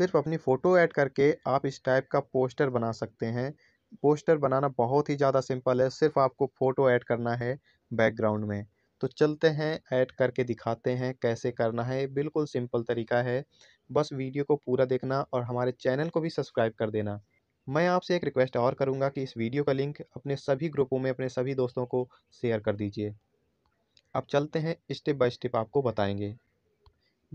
सिर्फ अपनी photo add करके आप इस टाइप का पोस्टर बना सकते हैं पोस्टर बनाना बहुत ही ज़्यादा सिंपल है सिर्फ आपको फ़ोटो ऐड करना है बैकग्राउंड में तो चलते हैं ऐड करके दिखाते हैं कैसे करना है बिल्कुल सिंपल तरीका है बस वीडियो को पूरा देखना और हमारे चैनल को भी सब्सक्राइब कर देना मैं आपसे एक रिक्वेस्ट और करूँगा कि इस वीडियो का लिंक अपने सभी ग्रुपों में अपने सभी दोस्तों को शेयर कर दीजिए अब चलते हैं स्टेप बाय स्टेप आपको बताएंगे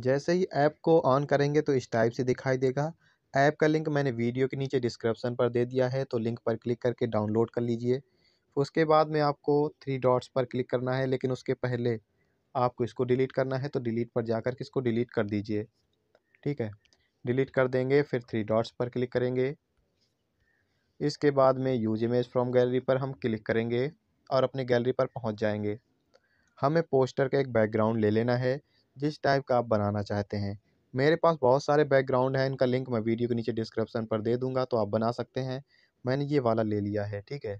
जैसे ही ऐप को ऑन करेंगे तो इस टाइप से दिखाई देगा ऐप का लिंक मैंने वीडियो के नीचे डिस्क्रिप्शन पर दे दिया है तो लिंक पर क्लिक करके डाउनलोड कर लीजिए उसके बाद में आपको थ्री डॉट्स पर क्लिक करना है लेकिन उसके पहले आपको इसको डिलीट करना है तो डिलीट पर जाकर करके इसको डिलीट कर दीजिए ठीक है डिलीट कर देंगे फिर थ्री डॉट्स पर क्लिक करेंगे इसके बाद में यूज इमेज फ्रॉम गैलरी पर हम क्लिक करेंगे और अपने गैलरी पर पहुंच जाएंगे हमें पोस्टर का एक बैकग्राउंड ले लेना है जिस टाइप का आप बनाना चाहते हैं मेरे पास बहुत सारे बैकग्राउंड हैं इनका लिंक मैं वीडियो के नीचे डिस्क्रिप्शन पर दे दूँगा तो आप बना सकते हैं मैंने ये वाला ले लिया है ठीक है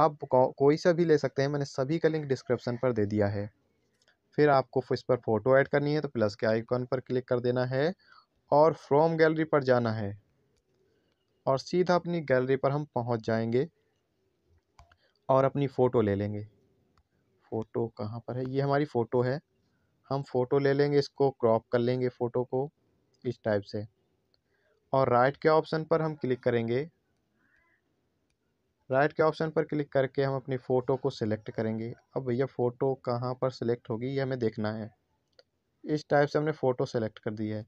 आप कोई सा भी ले सकते हैं मैंने सभी का लिंक डिस्क्रिप्शन पर दे दिया है फिर आपको इस पर फ़ोटो ऐड करनी है तो प्लस के आइकॉन पर क्लिक कर देना है और फ्रॉम गैलरी पर जाना है और सीधा अपनी गैलरी पर हम पहुंच जाएंगे और अपनी फ़ोटो ले लेंगे फ़ोटो कहाँ पर है ये हमारी फ़ोटो है हम फ़ोटो ले लेंगे इसको क्रॉप कर लेंगे फ़ोटो को इस टाइप से और राइट के ऑप्शन पर हम क्लिक करेंगे राइट के ऑप्शन पर क्लिक करके हम अपनी फ़ोटो को सिलेक्ट करेंगे अब भैया फ़ोटो कहाँ पर सिलेक्ट होगी ये हमें देखना है इस टाइप से हमने फ़ोटो सेलेक्ट कर दी है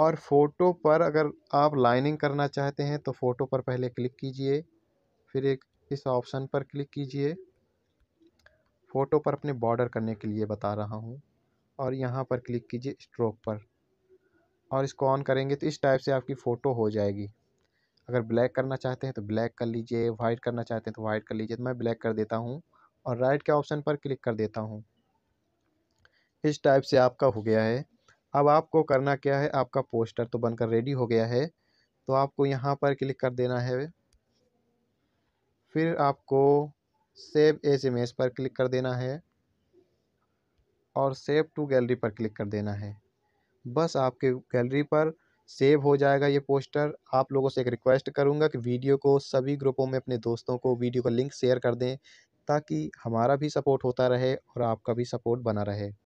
और फ़ोटो पर अगर आप लाइनिंग करना चाहते हैं तो फ़ोटो पर पहले क्लिक कीजिए फिर एक इस ऑप्शन पर क्लिक कीजिए फ़ोटो पर अपने बॉर्डर करने के लिए बता रहा हूँ और यहाँ पर क्लिक कीजिए स्ट्रोक पर और इसको ऑन करेंगे तो इस टाइप से आपकी फ़ोटो हो जाएगी अगर ब्लैक करना चाहते हैं तो ब्लैक कर लीजिए वाइट करना चाहते हैं तो वाइट कर लीजिए तो मैं ब्लैक कर देता हूँ और राइट के ऑप्शन पर क्लिक कर देता हूँ इस टाइप से आपका हो गया है अब आपको करना क्या है आपका पोस्टर तो बनकर रेडी हो गया है तो आपको यहाँ पर क्लिक कर देना है फिर आपको सेव एज इमेज पर क्लिक कर देना है और सेव टू गैलरी पर क्लिक कर देना है बस आपके गैलरी पर सेव हो जाएगा ये पोस्टर आप लोगों से एक रिक्वेस्ट करूँगा कि वीडियो को सभी ग्रुपों में अपने दोस्तों को वीडियो का लिंक शेयर कर दें ताकि हमारा भी सपोर्ट होता रहे और आपका भी सपोर्ट बना रहे